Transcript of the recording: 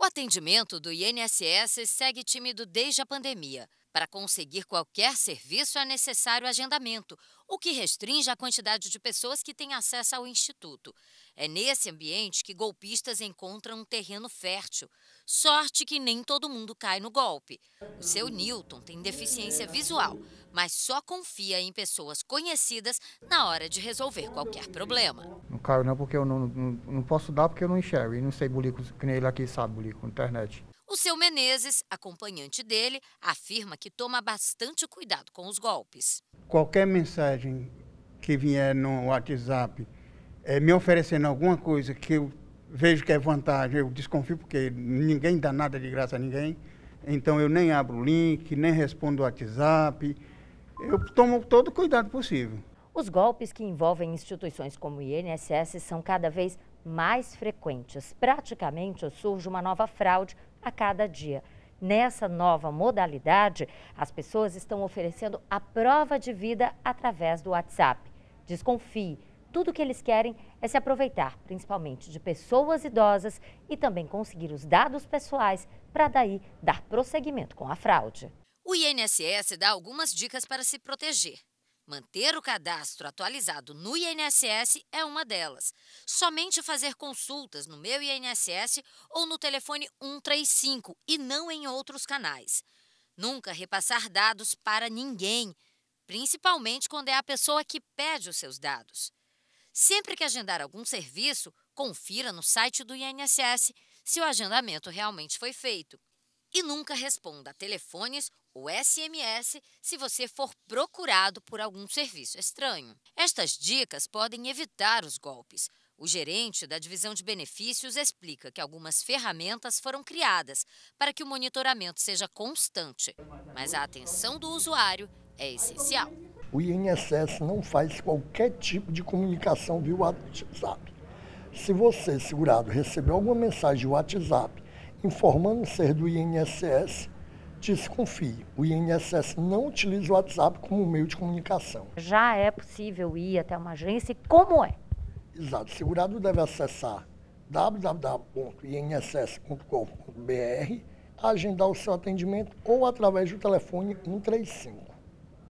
O atendimento do INSS segue tímido desde a pandemia. Para conseguir qualquer serviço é necessário agendamento, o que restringe a quantidade de pessoas que têm acesso ao Instituto. É nesse ambiente que golpistas encontram um terreno fértil. Sorte que nem todo mundo cai no golpe. O seu Newton tem deficiência visual mas só confia em pessoas conhecidas na hora de resolver qualquer problema. Não caro não porque eu não, não, não posso dar porque eu não enxergo e não sei bulico que nem ele aqui sabe bulico internet. O seu Menezes, acompanhante dele, afirma que toma bastante cuidado com os golpes. Qualquer mensagem que vier no WhatsApp é, me oferecendo alguma coisa que eu vejo que é vantagem, eu desconfio porque ninguém dá nada de graça a ninguém, então eu nem abro o link, nem respondo o WhatsApp, eu tomo todo cuidado possível. Os golpes que envolvem instituições como o INSS são cada vez mais frequentes. Praticamente surge uma nova fraude a cada dia. Nessa nova modalidade, as pessoas estão oferecendo a prova de vida através do WhatsApp. Desconfie, tudo o que eles querem é se aproveitar, principalmente de pessoas idosas e também conseguir os dados pessoais para daí dar prosseguimento com a fraude. O INSS dá algumas dicas para se proteger. Manter o cadastro atualizado no INSS é uma delas. Somente fazer consultas no meu INSS ou no telefone 135 e não em outros canais. Nunca repassar dados para ninguém, principalmente quando é a pessoa que pede os seus dados. Sempre que agendar algum serviço, confira no site do INSS se o agendamento realmente foi feito. E nunca responda telefones ou SMS se você for procurado por algum serviço estranho. Estas dicas podem evitar os golpes. O gerente da divisão de benefícios explica que algumas ferramentas foram criadas para que o monitoramento seja constante, mas a atenção do usuário é essencial. O INSS não faz qualquer tipo de comunicação via WhatsApp. Se você, segurado, recebeu alguma mensagem de WhatsApp informando ser do INSS, desconfie. O INSS não utiliza o WhatsApp como meio de comunicação. Já é possível ir até uma agência? Como é? Exato. O segurado deve acessar www.inss.gov.br, agendar o seu atendimento ou através do telefone 135.